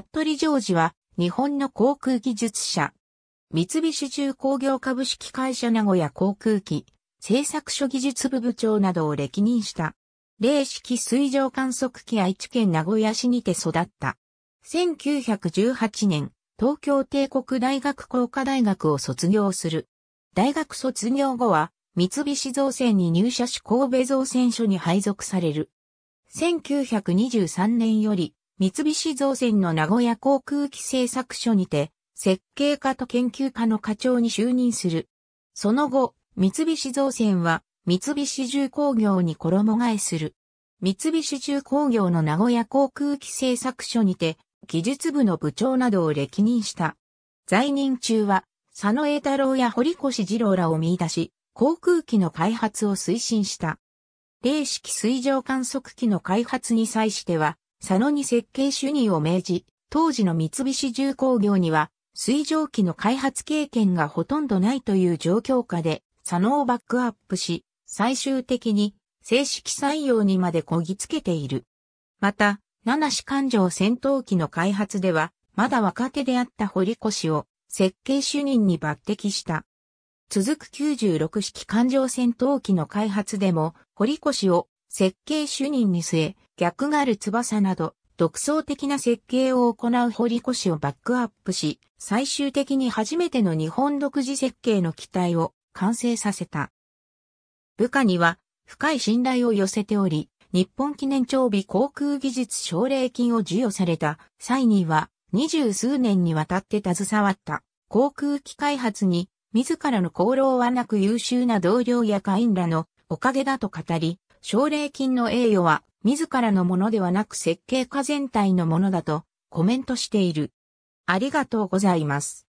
服部ージは、日本の航空技術者。三菱重工業株式会社名古屋航空機、製作所技術部部長などを歴任した。零式水上観測機愛知県名古屋市にて育った。1918年、東京帝国大学工科大学を卒業する。大学卒業後は、三菱造船に入社し神戸造船所に配属される。1923年より、三菱造船の名古屋航空機製作所にて、設計家と研究家の課長に就任する。その後、三菱造船は、三菱重工業に衣替えする。三菱重工業の名古屋航空機製作所にて、技術部の部長などを歴任した。在任中は、佐野栄太郎や堀越二郎らを見出し、航空機の開発を推進した。霊式水上観測機の開発に際しては、佐野に設計主任を命じ、当時の三菱重工業には、水蒸気の開発経験がほとんどないという状況下で、佐野をバックアップし、最終的に正式採用にまでこぎつけている。また、七市環状戦闘機の開発では、まだ若手であった堀越を設計主任に抜擢した。続く96式環状戦闘機の開発でも、堀越を設計主任に据え、逆がある翼など、独創的な設計を行う堀越をバックアップし、最終的に初めての日本独自設計の機体を完成させた。部下には深い信頼を寄せており、日本記念長備航空技術奨励金を授与された際には、二十数年にわたって携わった航空機開発に、自らの功労はなく優秀な同僚や会員らのおかげだと語り、奨励金の栄誉は自らのものではなく設計家全体のものだとコメントしている。ありがとうございます。